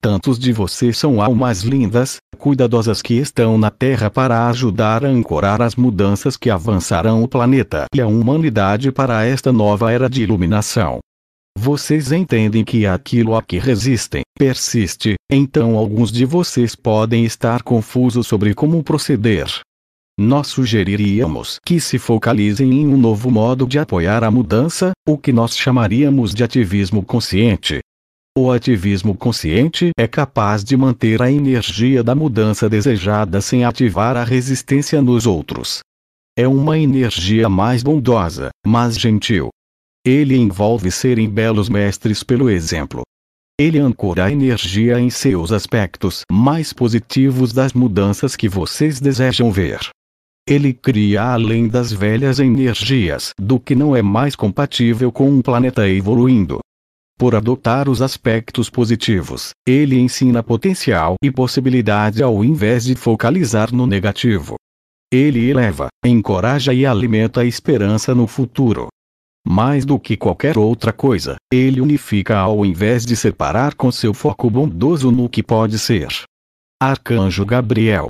Tantos de vocês são almas lindas, cuidadosas que estão na Terra para ajudar a ancorar as mudanças que avançarão o planeta e a humanidade para esta nova era de iluminação. Vocês entendem que aquilo a que resistem persiste, então alguns de vocês podem estar confusos sobre como proceder. Nós sugeriríamos que se focalizem em um novo modo de apoiar a mudança, o que nós chamaríamos de ativismo consciente. O ativismo consciente é capaz de manter a energia da mudança desejada sem ativar a resistência nos outros. É uma energia mais bondosa, mais gentil. Ele envolve serem belos mestres pelo exemplo. Ele ancora a energia em seus aspectos mais positivos das mudanças que vocês desejam ver. Ele cria além das velhas energias do que não é mais compatível com um planeta evoluindo. Por adotar os aspectos positivos, ele ensina potencial e possibilidade ao invés de focalizar no negativo. Ele eleva, encoraja e alimenta a esperança no futuro. Mais do que qualquer outra coisa, ele unifica ao invés de separar com seu foco bondoso no que pode ser. Arcanjo Gabriel